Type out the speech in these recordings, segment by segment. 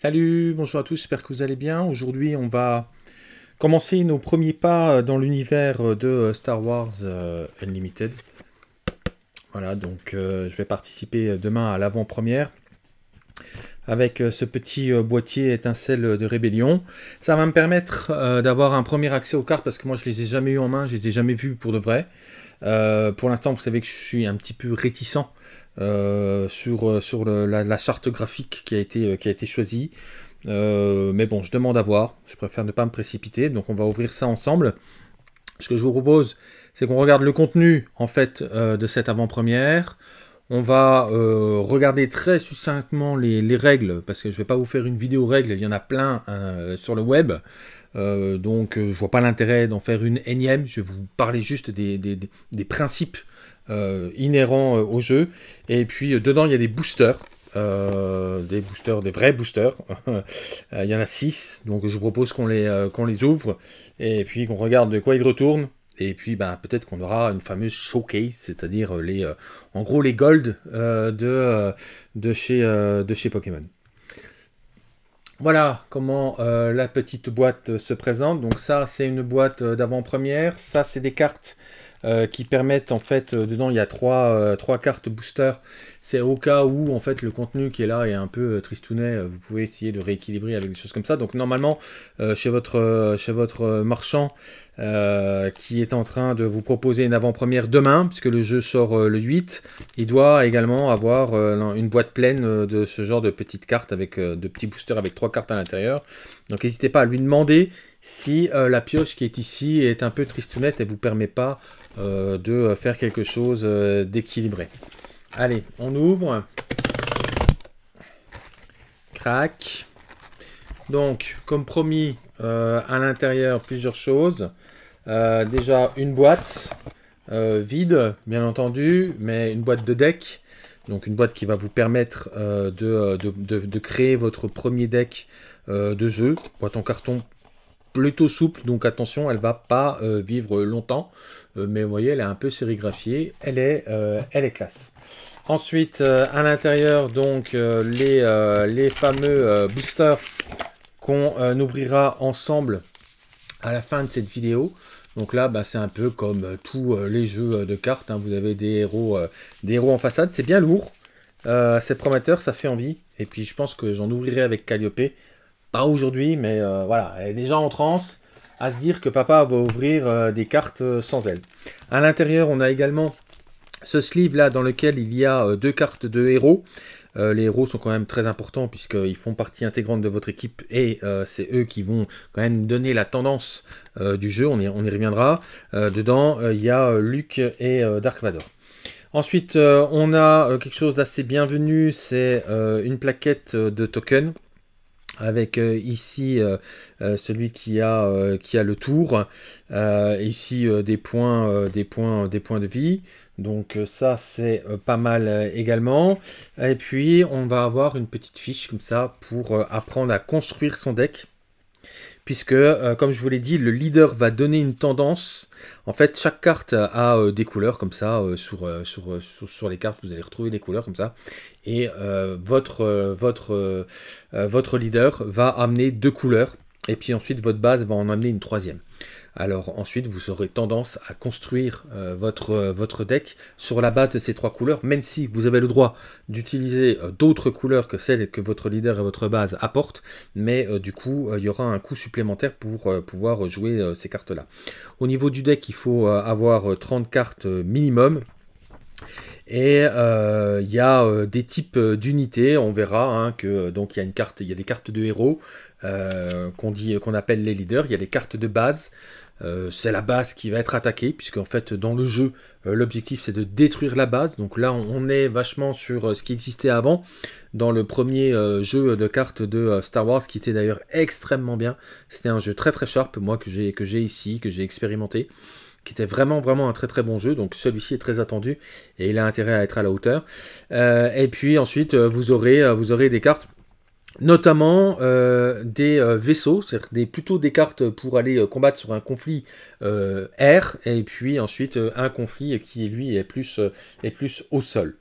Salut, bonjour à tous, j'espère que vous allez bien. Aujourd'hui, on va commencer nos premiers pas dans l'univers de euh, Star Wars euh, Unlimited. Voilà, donc euh, je vais participer demain à l'avant-première avec ce petit boîtier étincelle de rébellion. Ça va me permettre d'avoir un premier accès aux cartes parce que moi je les ai jamais eu en main, je les ai jamais vues pour de vrai. pour l'instant, vous savez que je suis un petit peu réticent euh, sur, euh, la, charte graphique qui a été, euh, qui a été choisie. mais bon, je demande à voir. Je préfère ne pas me précipiter. Donc on va ouvrir ça ensemble. Ce que je vous propose, c'est qu'on regarde le contenu en fait de cette avant-première. On va regarder très succinctement les, règles, parce que je ne vais pas vous faire une vidéo règle, il y en a plein hein, sur le web. donc je vois pas l'intérêt d'en faire une énième, je vais vous parler juste des, des principes euh, inhérents euh, au jeu. Et puis euh, dedans, il y a des boosters. des boosters, des vrais boosters. Il y en a 6, donc je vous propose qu'on les, qu'on les ouvre et puis qu'on regarde de quoi ils retournent. Et puis ben, peut-être qu'on aura une fameuse showcase, c'est-à-dire les, en gros les gold de, de, chez, de chez Pokémon. Voilà comment la petite boîte se présente. Donc ça c'est une boîte d'avant-première, ça c'est des cartes euh, qui permettent en fait euh, dedans il y a trois, euh, cartes booster. C'est au cas où en fait le contenu qui est là est un peu tristounet, vous pouvez essayer de rééquilibrer avec des choses comme ça. Donc normalement chez votre chez votre marchand qui est en train de vous proposer une avant-première demain, puisque le jeu sort le 8, il doit également avoir une boîte pleine de ce genre de petites cartes avec de petits boosters avec trois cartes à l'intérieur. Donc n'hésitez pas à lui demander si la pioche qui est ici est un peu tristounette et vous permet pas euh, de faire quelque chose euh, d'équilibré. Allez, on ouvre. Crac. Donc, comme promis, euh, à l'intérieur, plusieurs choses. déjà, une boîte vide, bien entendu, mais une boîte de deck. Donc, une boîte qui va vous permettre de, de, créer votre premier deck de jeu. Boîte en carton plutôt souple, donc attention, elle va pas euh, vivre longtemps. Euh, mais vous voyez, elle est un peu sérigraphiée, elle est, euh, elle est classe. Ensuite, à l'intérieur, donc les, les fameux boosters qu'on ouvrira ensemble à la fin de cette vidéo. Donc là, bah, c'est un peu comme tous les jeux de cartes. Hein. vous avez des héros, des héros en façade. C'est bien lourd. c'est prometteur, ça fait envie. Et puis je pense que j'en ouvrirai avec Calliope. Pas aujourd'hui, mais euh, voilà, elle est déjà en transe à se dire que papa va ouvrir euh, des cartes euh, sans elle. À l'intérieur, on a également ce sleeve là dans lequel il y a deux cartes de héros. les héros sont quand même très importants puisqu'ils font partie intégrante de votre équipe et c'est eux qui vont quand même donner la tendance du jeu, on y, on y reviendra. dedans, il y a Luke et Dark Vador. Ensuite, on a quelque chose d'assez bienvenu, c'est une plaquette de tokens avec euh, ici euh, euh, celui qui a, qui a le tour, ici des, points, des, points, des points de vie, donc ça c'est pas mal également, et puis on va avoir une petite fiche comme ça pour apprendre à construire son deck, puisque comme je vous l'ai dit, le leader va donner une tendance, en fait chaque carte a des couleurs comme ça, sur, sur, sur, les cartes vous allez retrouver des couleurs comme ça, et euh, votre, euh, votre, euh, votre leader va amener deux couleurs et puis ensuite votre base va en amener une troisième. Alors ensuite vous aurez tendance à construire votre, votre deck sur la base de ces trois couleurs, même si vous avez le droit d'utiliser d'autres couleurs que celles que votre leader et votre base apportent, mais du coup il y aura un coût supplémentaire pour pouvoir jouer ces cartes-là. Au niveau du deck il faut avoir 30 cartes minimum, et euh, il y a euh, des types euh, d'unités, on verra hein, que donc il y a une carte, il y a des cartes de héros qu'on dit, qu'on appelle les leaders. Il y a des cartes de base. c'est la base qui va être attaquée, puisque en fait dans le jeu, l'objectif c'est de détruire la base. Donc là on est vachement sur ce qui existait avant, dans le premier jeu de cartes de Star Wars, qui était d'ailleurs extrêmement bien. C'était un jeu très très sharp, moi que j'ai ici, que j'ai expérimenté qui était vraiment vraiment un très très bon jeu. Donc celui-ci est très attendu et il a intérêt à être à la hauteur. Euh, et puis ensuite euh, vous aurez euh, vous aurez des cartes notamment des vaisseaux, c'est-à-dire des, plutôt des cartes pour aller combattre sur un conflit air, et puis ensuite un conflit qui lui est plus, est plus au sol.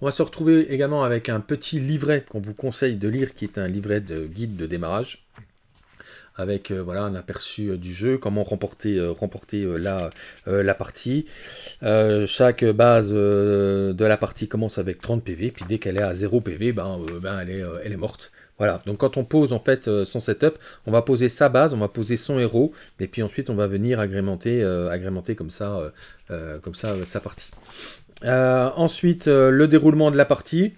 On va se retrouver également avec un petit livret qu'on vous conseille de lire, qui est un livret de guide de démarrage, avec euh, voilà un aperçu euh, du jeu, comment remporter, euh, remporter la, la partie. chaque base de la partie commence avec 30 PV, puis dès qu'elle est à 0 PV, ben, ben, elle, est, elle est morte. Voilà, donc quand on pose en fait son setup, on va poser sa base, on va poser son héros, et puis ensuite on va venir agrémenter, comme ça, comme ça sa partie. ensuite, le déroulement de la partie.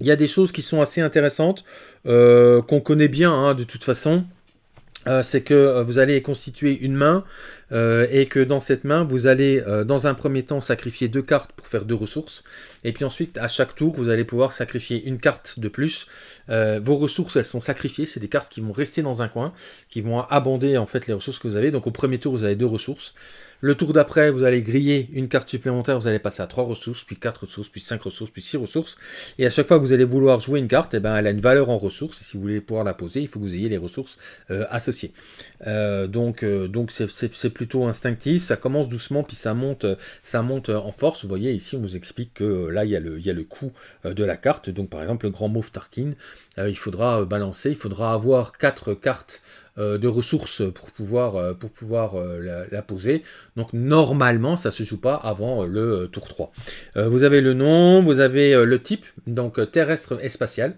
Il y a des choses qui sont assez intéressantes, qu'on connaît bien hein, de toute façon. Euh, c'est que euh, vous allez constituer une main euh, et que dans cette main, vous allez euh, dans un premier temps sacrifier deux cartes pour faire deux ressources, et puis ensuite, à chaque tour, vous allez pouvoir sacrifier une carte de plus. Euh, vos ressources, elles sont sacrifiées, c'est des cartes qui vont rester dans un coin, qui vont abonder en fait les ressources que vous avez. Donc au premier tour, vous avez deux ressources. Le tour d'après, vous allez griller une carte supplémentaire, vous allez passer à trois ressources, puis quatre ressources, puis cinq ressources, puis six ressources. Et à chaque fois que vous allez vouloir jouer une carte, et eh ben, elle a une valeur en ressources. Et si vous voulez pouvoir la poser, il faut que vous ayez les ressources associées. donc donc c'est plutôt instinctif, ça commence doucement puis ça monte, euh, ça monte euh, en force. Vous voyez ici, on vous explique que euh, là il y a le, il le coût de la carte. Donc par exemple le grand mauve Tarkin, il faudra balancer, il faudra avoir quatre cartes de ressources pour pouvoir, pour pouvoir la, poser. Donc normalement, ça se joue pas avant le tour 3. Vous avez le nom, vous avez le type, donc terrestre et spatial.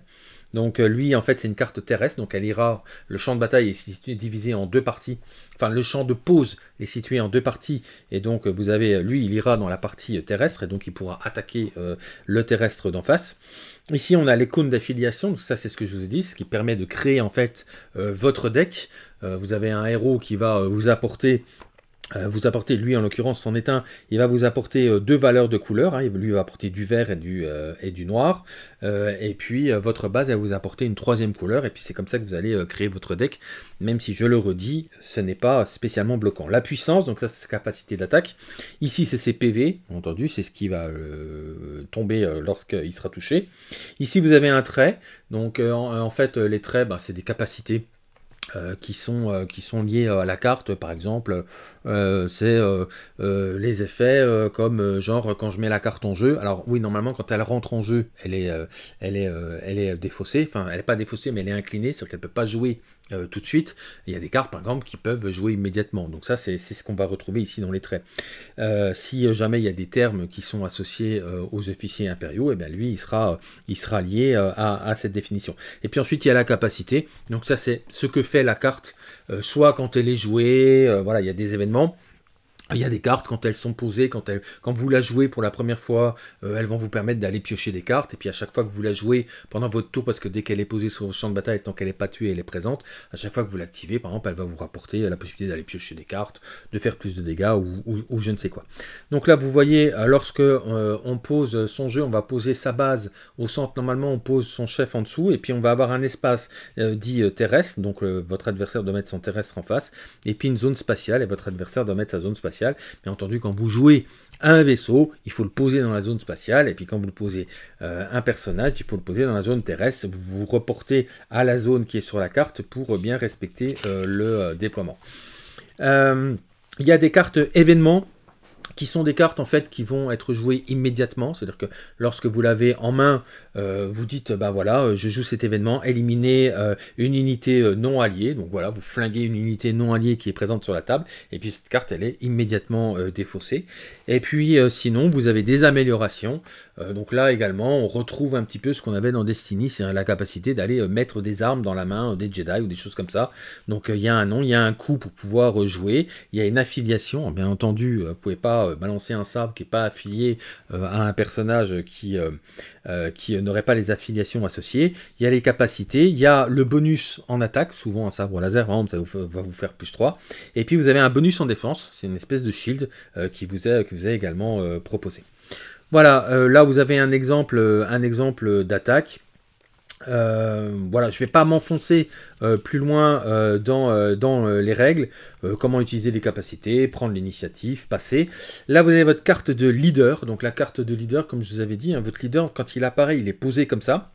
Donc euh, lui, en fait, c'est une carte terrestre, donc elle ira, le champ de bataille est situé, divisé en deux parties, enfin le champ de pause est situé en deux parties, et donc euh, vous avez, lui, il ira dans la partie euh, terrestre, et donc il pourra attaquer le terrestre d'en face. Ici, on a les cônes d'affiliation, ça c'est ce que je vous ai dit, ce qui permet de créer en fait votre deck. vous avez un héros qui va vous apporter euh, vous apportez, lui en l'occurrence, son est il va vous apporter euh, deux valeurs de couleurs, hein, lui va apporter du vert et du, euh, noir, et puis votre base va vous apporter une troisième couleur, et puis c'est comme ça que vous allez créer votre deck, même si je le redis, ce n'est pas spécialement bloquant. La puissance, donc ça c'est sa capacité d'attaque, ici c'est ses PV, entendu, c'est ce qui va tomber lorsqu'il sera touché. Ici vous avez un trait, donc en, fait les traits, ben, c'est des capacités euh, qui sont, euh, qui sont liés euh, à la carte, par exemple, c'est les effets comme genre quand je mets la carte en jeu. Alors oui, normalement quand elle rentre en jeu, elle est, elle est, elle est défaussée. Enfin, elle n'est pas défaussée, mais elle est inclinée, c'est-à-dire qu'elle peut pas jouer euh, tout de suite. Il y a des cartes, par exemple, qui peuvent jouer immédiatement. Donc ça, c'est ce qu'on va retrouver ici dans les traits. Euh, si jamais il y a des termes qui sont associés euh, aux officiers impériaux, et eh bien lui, il sera, il sera lié à, à, cette définition. Et puis ensuite, il y a la capacité. Donc ça, c'est ce que fait la carte, soit quand elle est jouée, voilà, il y a des événements, ah, il y a des cartes, quand elles sont posées, quand, quand vous la jouez pour la première fois, euh, elles vont vous permettre d'aller piocher des cartes. Et puis à chaque fois que vous la jouez pendant votre tour, parce que dès qu'elle est posée sur le champ de bataille, tant qu'elle n'est pas tuée, elle est présente, à chaque fois que vous l'activez, par exemple, elle va vous rapporter la possibilité d'aller piocher des cartes, de faire plus de dégâts ou, je ne sais quoi. Donc là, vous voyez, euh, lorsque euh, on pose son jeu, on va poser sa base au centre. Normalement, on pose son chef en dessous et puis on va avoir un espace dit terrestre. Donc votre adversaire doit mettre son terrestre en face. Et puis une zone spatiale et votre adversaire doit mettre sa zone spatiale. Bien entendu, quand vous jouez un vaisseau, il faut le poser dans la zone spatiale, et puis quand vous le posez euh, un personnage, il faut le poser dans la zone terrestre. Vous vous reportez à la zone qui est sur la carte pour euh, bien respecter euh, le déploiement. il y a des cartes événements qui sont des cartes en fait qui vont être jouées immédiatement, c'est-à-dire que lorsque vous l'avez en main, euh, vous dites bah voilà, je joue cet événement, éliminer euh, une unité euh, non alliée, donc voilà, vous flinguez une unité non alliée qui est présente sur la table, et puis cette carte elle est immédiatement défaussée. Et puis sinon, vous avez des améliorations, donc là également, on retrouve un petit peu ce qu'on avait dans Destiny, c'est hein, la capacité d'aller mettre des armes dans la main des Jedi ou des choses comme ça. Donc il y a un nom, il y a un coût pour pouvoir jouer, il y a une affiliation, bien entendu, vous pouvez pas euh, balancer un sabre qui n'est pas affilié euh, à un personnage qui, euh, qui n'aurait pas les affiliations associées. Il y a les capacités, il y a le bonus en attaque, souvent un sabre laser, ça va vous faire plus 3. Et puis vous avez un bonus en défense, c'est une espèce de shield qui vous est, que vous avez également proposé. Voilà, là vous avez un exemple, un exemple d'attaque. Euh, voilà, je ne vais pas m'enfoncer euh, plus loin euh, dans, dans les règles, comment utiliser les capacités, prendre l'initiative, passer. Là, vous avez votre carte de leader. Donc la carte de leader, comme je vous avais dit, hein, votre leader, quand il apparaît, il est posé comme ça.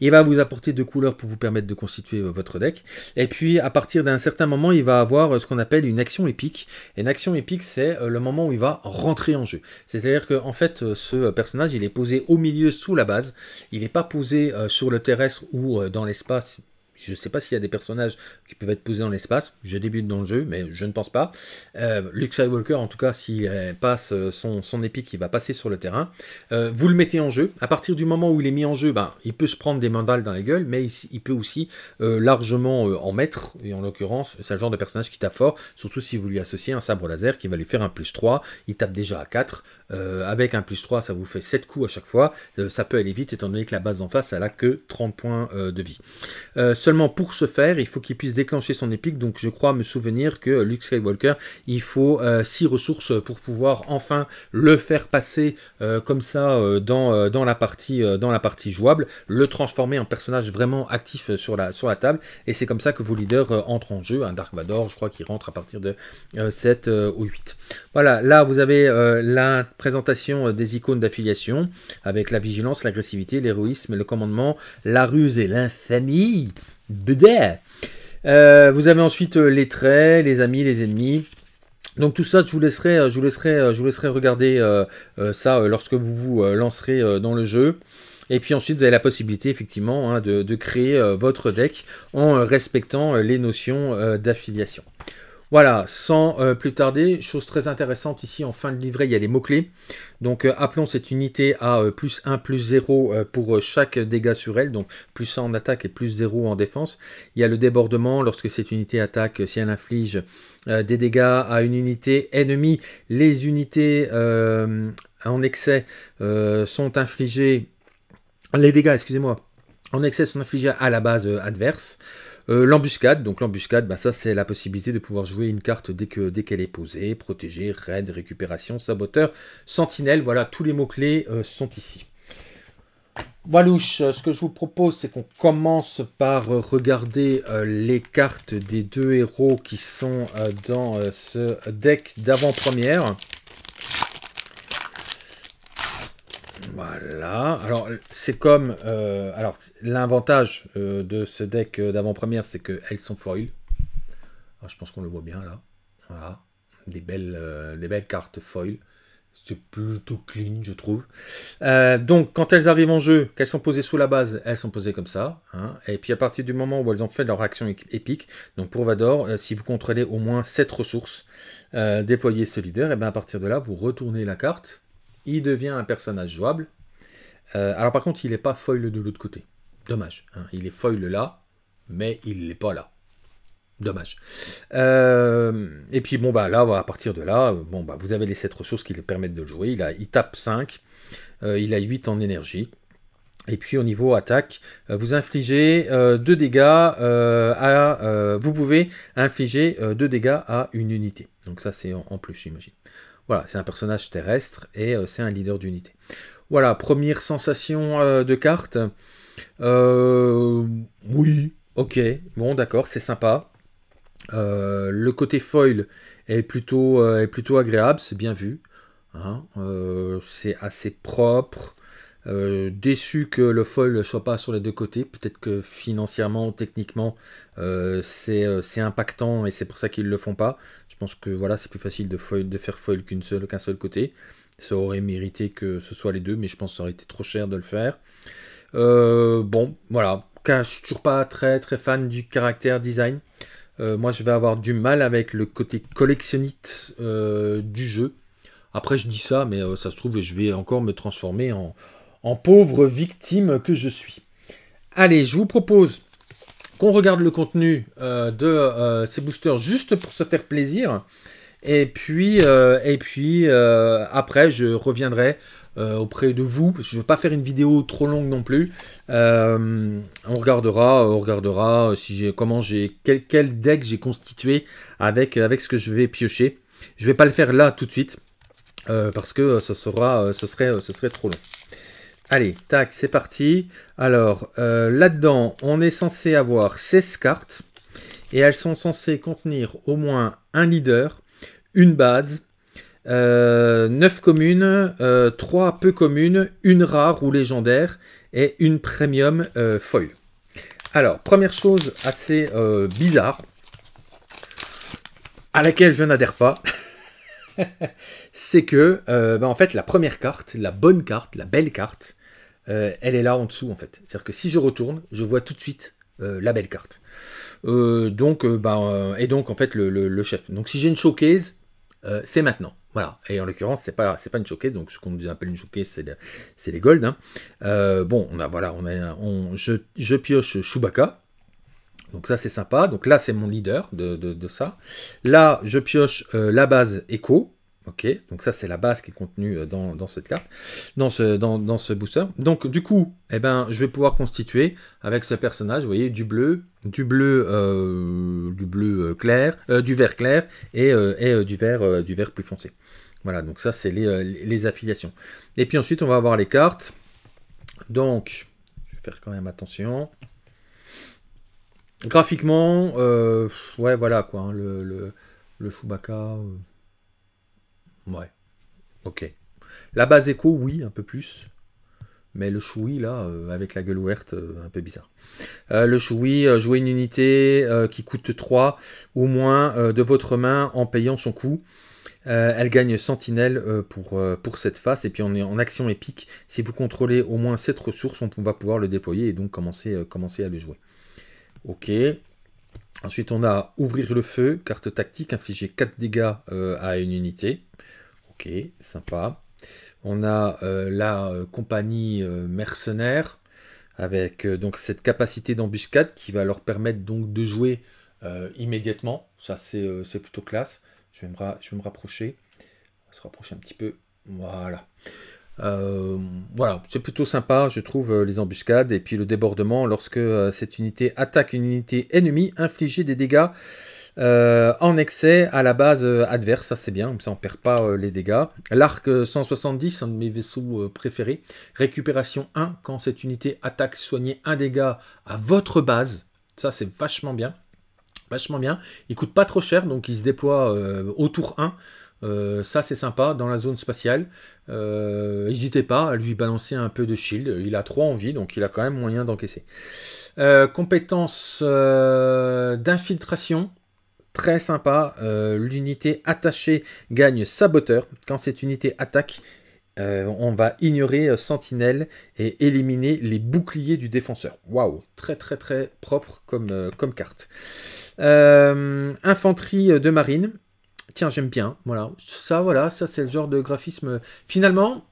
Il va vous apporter deux couleurs pour vous permettre de constituer euh, votre deck. Et puis à partir d'un certain moment, il va avoir euh, ce qu'on appelle une action épique. Et une action épique, c'est euh, le moment où il va rentrer en jeu. C'est-à-dire que en fait, ce personnage, il est posé au milieu sous la base. Il n'est pas posé sur le terrestre ou dans l'espace je ne sais pas s'il y a des personnages qui peuvent être posés dans l'espace. Je débute dans le jeu, mais je ne pense pas. Euh, Luke Skywalker, en tout cas, s'il passe euh, son, son épique, il va passer sur le terrain. Euh, vous le mettez en jeu. À partir du moment où il est mis en jeu, ben, il peut se prendre des mandales dans la gueule, mais il, peut aussi euh, largement en mettre. Et en l'occurrence, c'est le genre de personnage qui tape fort, surtout si vous lui associez un sabre laser qui va lui faire un plus 3. Il tape déjà à 4. avec un plus 3, ça vous fait 7 coups à chaque fois. ça peut aller vite, étant donné que la base en face, elle a que 30 points de vie seulement pour ce faire, il faut qu'il puisse déclencher son épique. Donc je crois me souvenir que Luke Skywalker, il faut 6 euh, ressources pour pouvoir enfin le faire passer euh, comme ça euh, dans, dans, la partie, dans la partie jouable, le transformer en personnage vraiment actif sur la, sur la table. Et c'est comme ça que vos leaders entrent en jeu. Un Dark Vador, je crois qu'il rentre à partir de 7 ou 8. Voilà, là vous avez euh, la présentation euh, des icônes d'affiliation avec la vigilance, l'agressivité, l'héroïsme, le commandement, la ruse et l'infamie. Euh, vous avez ensuite les traits, les amis, les ennemis. Donc tout ça, je vous laisserai, je vous je vous laisserai regarder ça lorsque vous vous lancerez dans le jeu. Et puis ensuite, vous avez la possibilité effectivement hein, de, créer votre deck en respectant les notions d'affiliation. Voilà, sans euh, plus tarder, chose très intéressante ici en fin de livret, il y a les mots-clés. Donc euh, appelons cette unité à euh, plus 1, plus 0 pour chaque dégât sur elle, donc plus 1 en attaque et plus 0 en défense. Il y a le débordement, lorsque cette unité attaque, si elle inflige des dégâts à une unité ennemie, les unités en excès sont infligées, les dégâts, excusez-moi, en excès sont infligés à la base adverse. Euh, l'embuscade, donc l'embuscade, bah, ça c'est la possibilité de pouvoir jouer une carte dès que dès qu'elle est posée, protéger, raid, récupération, saboteur, sentinelle, voilà, tous les mots-clés euh, sont ici. Walouche, euh, ce que je vous propose, c'est qu'on commence par regarder les cartes des deux héros qui sont dans ce deck d'avant-première. Voilà. Alors, c'est comme. Euh, alors, l'avantage euh, de ce deck euh, d'avant-première, c'est qu'elles sont foil. Ah, je pense qu'on le voit bien là. Voilà. Des belles, belles cartes foil. C'est plutôt clean, je trouve. donc, quand elles arrivent en jeu, qu'elles sont posées sous la base, elles sont posées comme ça. Hein. Et puis, à partir du moment où elles ont fait leur action épique, donc pour Vador, si vous contrôlez au moins 7 ressources, déployez ce leader, et eh bien à partir de là, vous retournez la carte il devient un personnage jouable. Euh, alors par contre, il n'est pas foil de l'autre côté. Dommage. Hein. Il est foil là, mais il n'est pas là. Dommage. Euh, et puis bon bah là, à partir de là, euh, bon bah vous avez les 7 ressources qui le permettent de le jouer. Il, a, tape 5, il a 8 en énergie. Et puis au niveau attaque, vous infligez 2 dégâts à. vous pouvez infliger 2 dégâts à une unité. Donc ça c'est en plus j'imagine. Voilà, c'est un personnage terrestre et euh, c'est un leader d'unité. Voilà, première sensation euh, de carte. Euh, oui, ok, bon d'accord, c'est sympa. le côté foil est plutôt, est plutôt agréable, c'est bien vu. Hein. c'est assez propre. Euh, déçu que le foil ne soit pas sur les deux côtés. Peut-être que financièrement, ou techniquement, euh, euh, c'est impactant et c'est pour ça qu'ils ne le font pas. Je pense que voilà, c'est plus facile de, foil, de faire foil qu'un seul, seul côté. Ça aurait mérité que ce soit les deux, mais je pense que ça aurait été trop cher de le faire. bon, voilà. je je suis toujours pas très très fan du caractère design. moi, je vais avoir du mal avec le côté collectionnite du jeu. Après, je dis ça, mais ça se trouve, je vais encore me transformer en, en pauvre victime que je suis. Allez, je vous propose qu'on regarde le contenu euh, de euh, ces boosters juste pour se faire plaisir. Et puis, euh, et puis après, je reviendrai auprès de vous. je ne veux pas faire une vidéo trop longue non plus. on regardera, on regardera si comment j'ai quel, deck j'ai constitué avec avec ce que je vais piocher. Je vais pas le faire là tout de suite parce que sera, ce serait, ce serait trop long. Allez, tac, c'est parti. Alors, euh, là-dedans, on est censé avoir 16 cartes. Et elles sont censées contenir au moins un leader, une base, 9 euh, communes, 3 euh, peu communes, une rare ou légendaire et une premium foil. Alors, première chose assez bizarre, à laquelle je n'adhère pas, c'est que, ben, en fait, la première carte, la bonne carte, la belle carte, euh, elle est là en dessous en fait. C'est-à-dire que si je retourne, je vois tout de suite euh, la belle carte. Euh, donc, bah, et donc en fait le, chef. Donc si j'ai une showcase, c'est maintenant. Voilà. Et en l'occurrence, c'est pas c'est pas une showcase. Donc ce qu'on nous appelle une showcase, c'est les golds. Hein. bon, on a voilà, on on, je, pioche Chewbacca. Donc ça c'est sympa. Donc là c'est mon leader de, de, ça. Là je pioche la base Echo. Ok, donc ça c'est la base qui est contenue euh, dans, cette carte, dans ce, dans, ce booster. Donc du coup, eh ben, je vais pouvoir constituer avec ce personnage, vous voyez, du bleu, du bleu, euh, du bleu euh, clair, du vert clair et, du, vert, du vert plus foncé. Voilà, donc ça c'est les, affiliations. Et puis ensuite on va avoir les cartes. Donc, je vais faire quand même attention. Graphiquement, ouais voilà quoi, hein, le, le, le Ouais. Ok. La base écho, oui, un peu plus. Mais le chouï, là, euh, avec la gueule ouverte, euh, un peu bizarre. Euh, le chouï, jouer une unité qui coûte 3 ou moins de votre main en payant son coût. elle gagne Sentinelle pour, pour cette face. Et puis on est en action épique. Si vous contrôlez au moins cette ressource, on va pouvoir le déployer et donc commencer, commencer à le jouer. Ok. Ensuite, on a Ouvrir le feu, carte tactique, infliger 4 dégâts à une unité. Ok, sympa. On a euh, la euh, compagnie euh, mercenaire avec donc cette capacité d'embuscade qui va leur permettre donc de jouer immédiatement. Ça c'est plutôt classe. Je vais, me je me rapprocher. On se rapprocher un petit peu. Voilà. voilà, c'est plutôt sympa, je trouve, les embuscades. Et puis le débordement, lorsque cette unité attaque une unité ennemie, infliger des dégâts euh, en excès à la base euh, adverse, ça c'est bien, comme ça on perd pas euh, les dégâts. L'arc 170, un de mes vaisseaux préférés. Récupération 1, quand cette unité attaque, soignez un dégât à votre base. Ça c'est vachement bien. Vachement bien. Il coûte pas trop cher, donc il se déploie autour au tour 1. ça c'est sympa dans la zone spatiale. N'hésitez pas à lui balancer un peu de shield. Il a 3 en vie, donc il a quand même moyen d'encaisser. compétence d'infiltration très sympa. Euh, l'unité attachée gagne saboteur. Quand cette unité attaque, euh, on va ignorer euh, Sentinelle et éliminer les boucliers du défenseur. Waouh, très très très propre comme, comme carte. infanterie de marine. Tiens, j'aime bien. Voilà, ça, voilà, ça c'est le genre de graphisme. Finalement,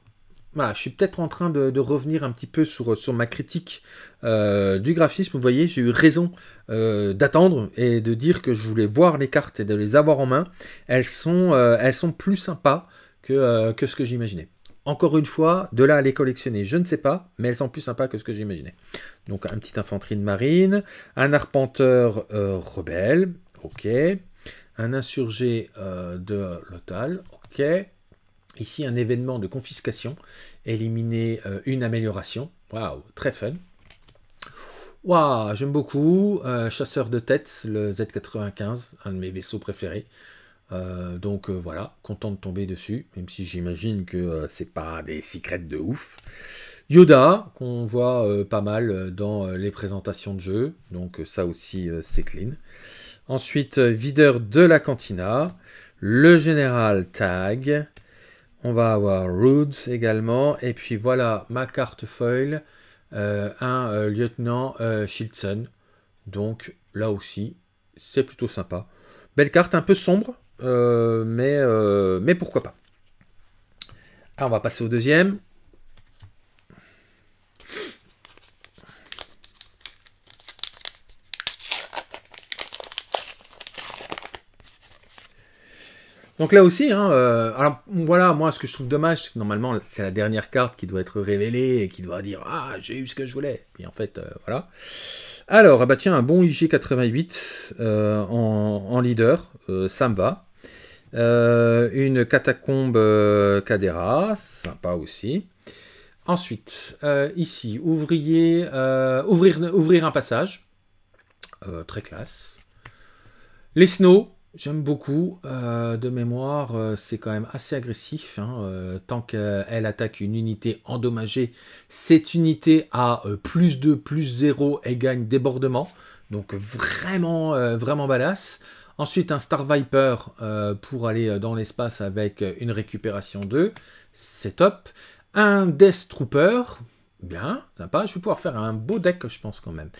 je suis peut-être en train de, revenir un petit peu sur, sur ma critique euh, du graphisme. Vous voyez, j'ai eu raison euh, d'attendre et de dire que je voulais voir les cartes et de les avoir en main. Elles sont, euh, elles sont plus sympas que, que ce que j'imaginais. Encore une fois, de là à les collectionner, je ne sais pas, mais elles sont plus sympas que ce que j'imaginais. Donc un petit infanterie de marine, un arpenteur rebelle, ok, un insurgé de l'otal, ok, Ici, un événement de confiscation, éliminer euh, une amélioration. Waouh, très fun. Waouh, j'aime beaucoup. Euh, chasseur de tête, le Z95, un de mes vaisseaux préférés. Euh, donc voilà, content de tomber dessus, même si j'imagine que c'est pas des secrets de ouf. Yoda, qu'on voit pas mal dans les présentations de jeu. donc ça aussi c'est clean. Ensuite, videur de la cantina, le général Tag, on va avoir Roods également. Et puis voilà ma carte foil, euh, un euh, lieutenant euh, Donc là aussi, c'est plutôt sympa. Belle carte, un peu sombre, euh, mais, mais pourquoi pas. Ah, on va passer au deuxième. Donc là aussi, hein, euh, alors, voilà, moi ce que je trouve dommage, c'est que normalement c'est la dernière carte qui doit être révélée et qui doit dire Ah, j'ai eu ce que je voulais. Puis en fait, euh, voilà. Alors, ah bah tiens, un bon IG88 euh, en, en, leader, ça me va. une catacombe Cadera, sympa aussi. Ensuite, ici, ouvrir, ouvrir un passage, très classe. Les snows, J'aime beaucoup. Euh, de mémoire, euh, c'est quand même assez agressif. Hein, euh, tant qu'elle attaque une unité endommagée, cette unité a plus 2, plus 0 et gagne débordement. Donc vraiment, vraiment badass. Ensuite, un Star Viper pour aller dans l'espace avec une récupération 2. C'est top. Un Death Trooper Bien, sympa. Je vais pouvoir faire un beau deck, je pense, quand même.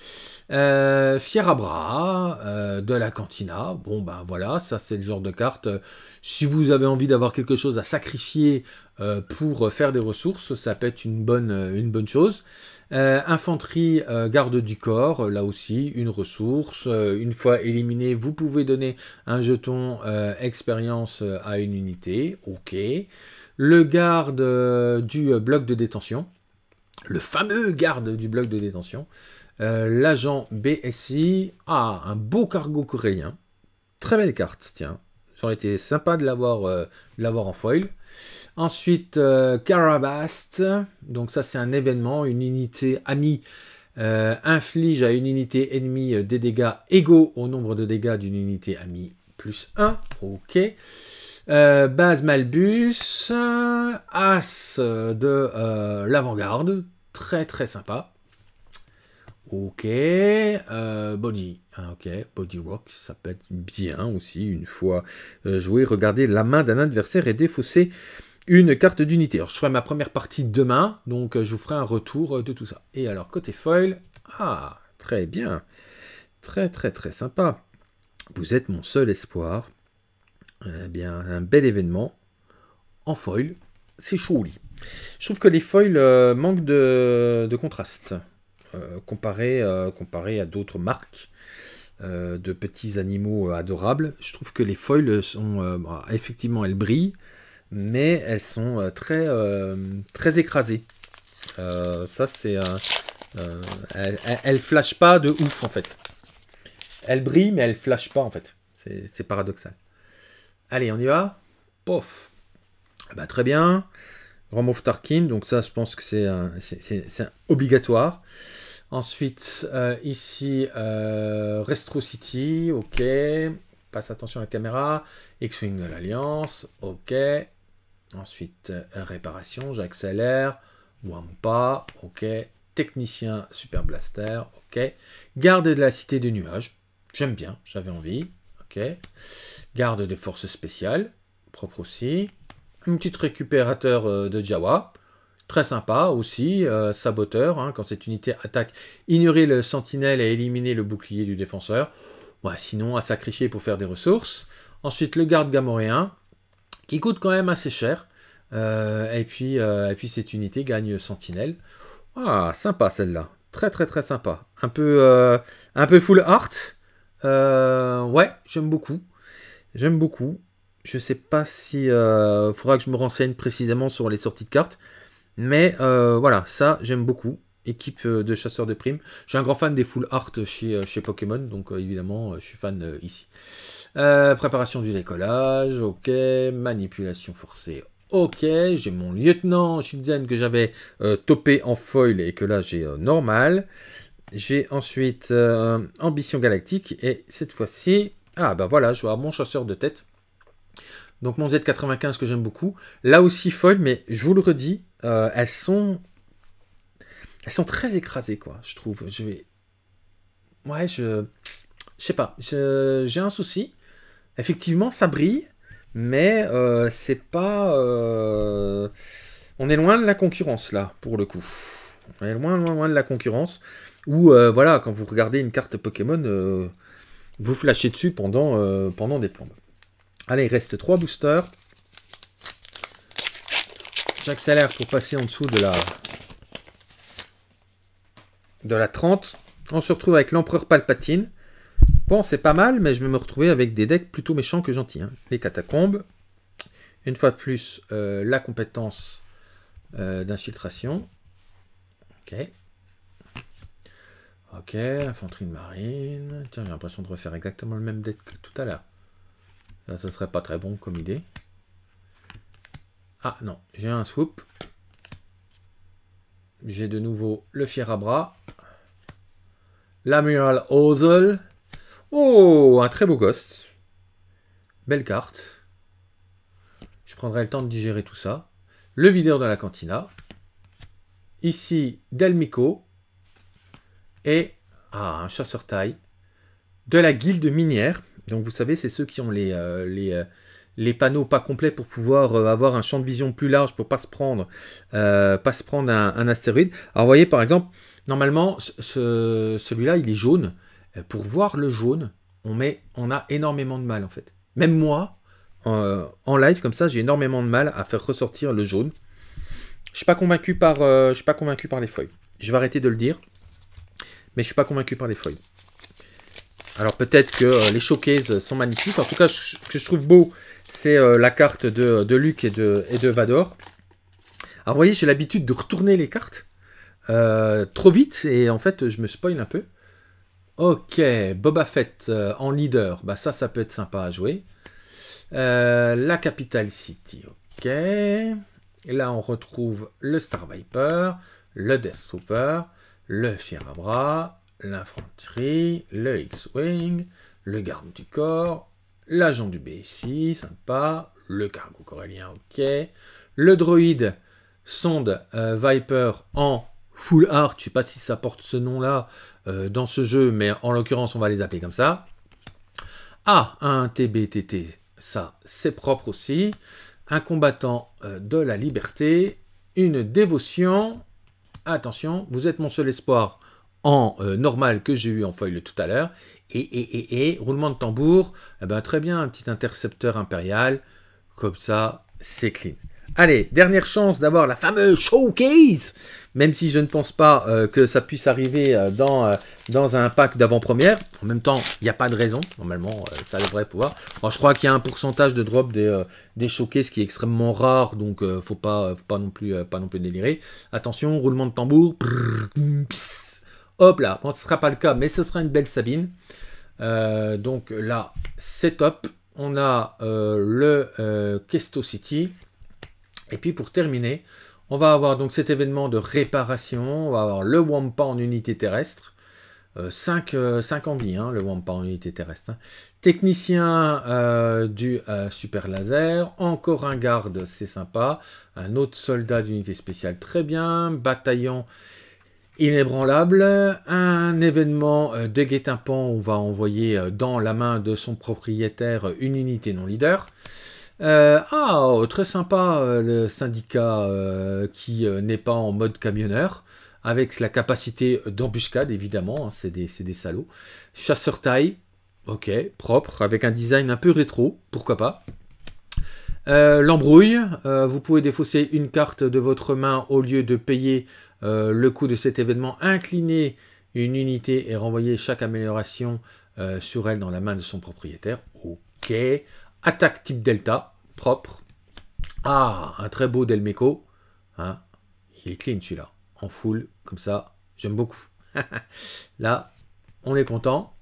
Euh, Fier à bras, euh, de la Cantina. Bon, ben voilà, ça, c'est le genre de carte. Si vous avez envie d'avoir quelque chose à sacrifier euh, pour faire des ressources, ça peut être une bonne, une bonne chose. infanterie, garde du corps, là aussi, une ressource. une fois éliminé, vous pouvez donner un jeton expérience à une unité. Ok. Le garde du bloc de détention le fameux garde du bloc de détention, euh, l'agent BSI a un beau cargo coréen. Très belle carte, tiens. J'aurais été sympa euh, de l'avoir en foil. Ensuite, euh, Carabast. Donc ça, c'est un événement. Une unité amie inflige à une unité ennemie des dégâts égaux au nombre de dégâts d'une unité amie plus 1. Ok. Euh, base Malbus, As de euh, l'avant-garde, très très sympa. Ok, euh, body, ah, ok, body rock, ça peut être bien aussi une fois joué. Regardez la main d'un adversaire et défausser une carte d'unité. Alors je ferai ma première partie demain, donc je vous ferai un retour de tout ça. Et alors côté foil, ah très bien, très très très sympa. Vous êtes mon seul espoir. Eh bien, un bel événement en foil. C'est chouli. Je trouve que les foils euh, manquent de, contraste euh, comparé, euh, comparé, à d'autres marques de petits animaux adorables. Je trouve que les foils sont effectivement elles brillent, mais elles sont très très écrasées. ça c'est elles, elles, flashent pas de ouf en fait. Elles brillent mais elles flashent pas en fait. C'est paradoxal. Allez, on y va Pof bah, Très bien. Grand Tarkin, donc ça, je pense que c'est obligatoire. Ensuite, euh, ici, euh, Restro City, ok. Passe attention à la caméra. X-Wing de l'Alliance, ok. Ensuite, euh, réparation, j'accélère. Wampa, ok. Technicien Super Blaster, ok. Garde de la Cité des Nuages, j'aime bien, j'avais envie. Ok. Garde des forces spéciales. Propre aussi. Une petite récupérateur euh, de Jawa. Très sympa aussi. Euh, saboteur. Hein, quand cette unité attaque, ignorer le sentinelle et éliminer le bouclier du défenseur. sinon, à sacrifier pour faire des ressources. Ensuite, le garde gamoréen. Qui coûte quand même assez cher. Euh, et, puis, et puis cette unité gagne Sentinelle. Ah, sympa celle-là. Très très très sympa. Un peu, un peu full art, euh, ouais, j'aime beaucoup. J'aime beaucoup. Je sais pas si. il euh, faudra que je me renseigne précisément sur les sorties de cartes. Mais euh, voilà, ça, j'aime beaucoup. Équipe euh, de chasseurs de primes. j'ai un grand fan des full art chez, chez Pokémon, donc évidemment, je suis fan ici. préparation du décollage, ok. Manipulation forcée, Ok, j'ai mon lieutenant Shizen que j'avais topé en foil et que là j'ai normal. J'ai ensuite euh, Ambition Galactique. Et cette fois-ci, ah ben voilà, je vois mon chasseur de tête. Donc mon Z95 que j'aime beaucoup. Là aussi folle, mais je vous le redis, euh, elles sont... Elles sont très écrasées, quoi, je trouve. Je vais... Ouais, je... Je sais pas. J'ai un souci. Effectivement, ça brille, mais euh, c'est pas... On est loin de la concurrence, là, pour le coup. On est loin, de la concurrence. ou euh, voilà, quand vous regardez une carte Pokémon, euh, vous flashez dessus pendant, euh, pendant des plombes. Allez, il reste 3 boosters. J'accélère pour passer en dessous de la, de la 30. On se retrouve avec l'Empereur Palpatine. Bon, c'est pas mal, mais je vais me retrouver avec des decks plutôt méchants que gentils. Hein. Les catacombes. Une fois de plus, la compétence d'infiltration. Ok. Ok, infanterie de marine. Tiens, j'ai l'impression de refaire exactement le même deck que tout à l'heure. Là, ne serait pas très bon comme idée. Ah non, j'ai un swoop. J'ai de nouveau le Fier à Fierabra. L'amiral Ozel. Oh, un très beau Ghost. Belle carte. Je prendrai le temps de digérer tout ça. Le videur de la cantina ici Delmico et ah, un chasseur taille de la guilde minière. Donc vous savez, c'est ceux qui ont les, euh, euh, les, panneaux pas complets pour pouvoir euh, avoir un champ de vision plus large pour pas se prendre, pas se prendre un, astéroïde. Alors vous voyez par exemple, normalement celui-là il est jaune. Pour voir le jaune, on, met, on a énormément de mal en fait. Même moi, en live comme ça, j'ai énormément de mal à faire ressortir le jaune. Je suis pas convaincu par, euh, je suis pas convaincu par les feuilles. Je vais arrêter de le dire, mais je suis pas convaincu par les feuilles. Alors peut-être que euh, les showcases sont magnifiques. En tout cas, ce que je trouve beau, c'est euh, la carte de, de Luc et de, et de, Vador. Alors vous voyez, j'ai l'habitude de retourner les cartes trop vite et en fait, je me spoil un peu. Ok, Boba Fett en leader. Bah ça, ça peut être sympa à jouer. la Capital City, ok. Et là, on retrouve le Star Viper, le Death Trooper, le bras l'infanterie, le X-Wing, le garde du corps, l'agent du BSI, sympa, le cargo corélien, ok, le droïde sonde euh, Viper en full art, je sais pas si ça porte ce nom-là euh, dans ce jeu, mais en l'occurrence, on va les appeler comme ça. Ah, un TBTT, ça c'est propre aussi un combattant euh, de la liberté, une dévotion. Attention, vous êtes mon seul espoir en euh, normal que j'ai eu en feuille tout à l'heure. Et, et, roulement de tambour, eh ben, très bien, un petit intercepteur impérial. Comme ça, c'est clean. Allez, dernière chance d'avoir la fameuse showcase, même si je ne pense pas euh, que ça puisse arriver euh, dans, euh, dans un pack d'avant-première. En même temps, il n'y a pas de raison. Normalement, ça devrait pouvoir. je crois qu'il y a un pourcentage de drop des, des showcases qui est extrêmement rare, donc faut pas, faut pas non plus pas non plus délirer. Attention, roulement de tambour. hop là, ce ne sera pas le cas, mais ce sera une belle Sabine. donc là, c'est top. On a le Kesto City. Et puis pour terminer, on va avoir donc cet événement de réparation, on va avoir le Wampa en unité terrestre, 5, euh, euh envies, hein, le Wampa en unité terrestre. Hein. Technicien euh, du euh, super laser, encore un garde, c'est sympa, un autre soldat d'unité spéciale, très bien, bataillon inébranlable, un événement de guet-apens, on va envoyer dans la main de son propriétaire une unité non leader. Euh, ah, oh, très sympa euh, le syndicat euh, qui n'est pas en mode camionneur, avec la capacité d'embuscade évidemment, hein, c'est des, salauds. Chasseur taille, ok, propre, avec un design un peu rétro, pourquoi pas. L'embrouille, vous pouvez défausser une carte de votre main au lieu de payer le coût de cet événement, incliner une unité et renvoyer chaque amélioration sur elle dans la main de son propriétaire. Ok. Attaque type Delta, propre. Ah, un très beau Delmeco. Hein Il est clean celui-là. En full, comme ça. J'aime beaucoup. Là, on est content.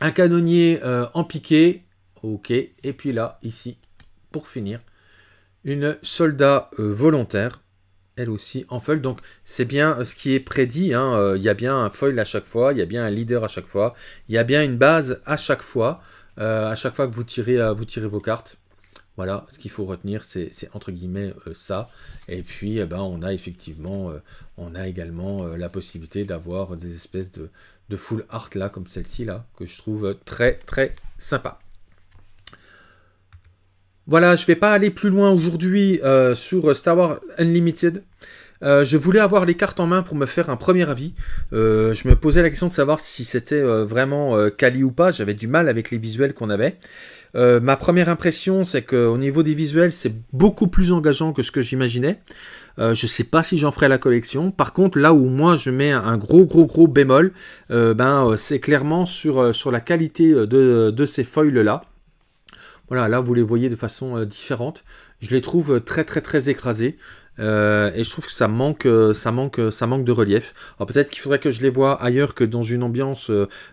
Un canonnier euh, en piqué. Ok. Et puis là, ici, pour finir, une soldat euh, volontaire. Elle aussi en feuille Donc c'est bien euh, ce qui est prédit. Hein. Il y a bien un foil à chaque fois. Il y a bien un leader à chaque fois. Il y a bien une base à chaque fois. Euh, à chaque fois que vous tirez, euh, vous tirez vos cartes. Voilà, ce qu'il faut retenir, c'est entre guillemets euh, ça. Et puis, eh ben, on a effectivement, on a également la possibilité d'avoir des espèces de, de, full art là, comme celle-ci là, que je trouve très très sympa. Voilà, je ne vais pas aller plus loin aujourd'hui sur Star Wars Unlimited. Euh, je voulais avoir les cartes en main pour me faire un premier avis. Euh, je me posais la question de savoir si c'était euh, vraiment quali ou pas. J'avais du mal avec les visuels qu'on avait. ma première impression, c'est qu'au niveau des visuels, c'est beaucoup plus engageant que ce que j'imaginais. je ne sais pas si j'en ferai la collection. Par contre, là où moi je mets un gros gros gros bémol, ben, c'est clairement sur, sur, la qualité de, ces foils-là. Voilà, là vous les voyez de façon différente. Je les trouve très très très écrasés. Euh, et je trouve que ça manque, euh, ça manque, euh, ça manque de relief. Alors peut-être qu'il faudrait que je les vois ailleurs que dans une ambiance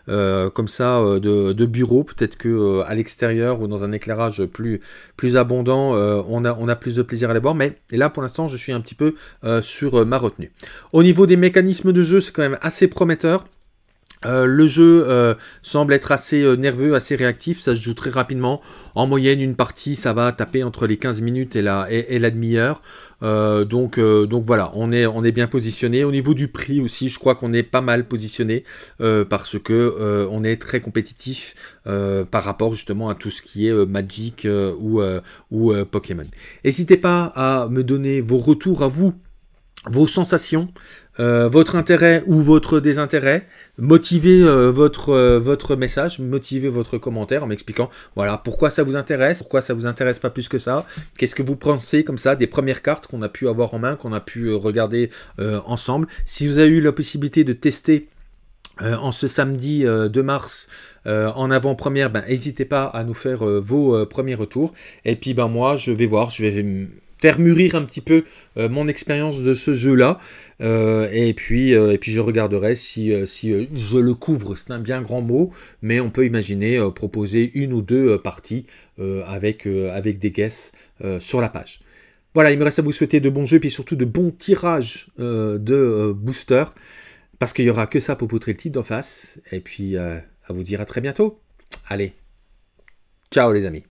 comme ça de, bureau. Peut-être que à l'extérieur ou dans un éclairage plus, plus abondant, on, a, on a plus de plaisir à les voir. Mais là, pour l'instant, je suis un petit peu sur ma retenue. Au niveau des mécanismes de jeu, c'est quand même assez prometteur. Euh, le jeu euh, semble être assez euh, nerveux, assez réactif, ça se joue très rapidement. En moyenne, une partie, ça va taper entre les 15 minutes et la, et, la demi-heure. donc, donc voilà, on est, on est bien positionné. Au niveau du prix aussi, je crois qu'on est pas mal positionné parce que on est très compétitif par rapport justement à tout ce qui est Magic ou, ou Pokémon. N'hésitez pas à me donner vos retours à vous vos sensations, euh, votre intérêt ou votre désintérêt, motivez euh, votre, euh, votre message, motivez votre commentaire en m'expliquant voilà pourquoi ça vous intéresse, pourquoi ça vous intéresse pas plus que ça, qu'est-ce que vous pensez comme ça des premières cartes qu'on a pu avoir en main, qu'on a pu regarder ensemble. Si vous avez eu la possibilité de tester en ce samedi de 2 mars en avant-première, ben, n'hésitez pas à nous faire vos premiers retours. Et puis ben, moi, je vais voir, je vais faire mûrir un petit peu euh, mon expérience de ce jeu-là. Euh, et, puis, euh, et puis je regarderai si, si je le couvre, c'est un bien grand mot, mais on peut imaginer proposer une ou deux parties avec, avec des caisses sur la page. Voilà, il me reste à vous souhaiter de bons jeux, puis surtout de bons tirages de booster parce qu'il n'y aura que ça pour poutrer le titre d'en face. Et puis à vous dire à très bientôt. Allez, ciao les amis.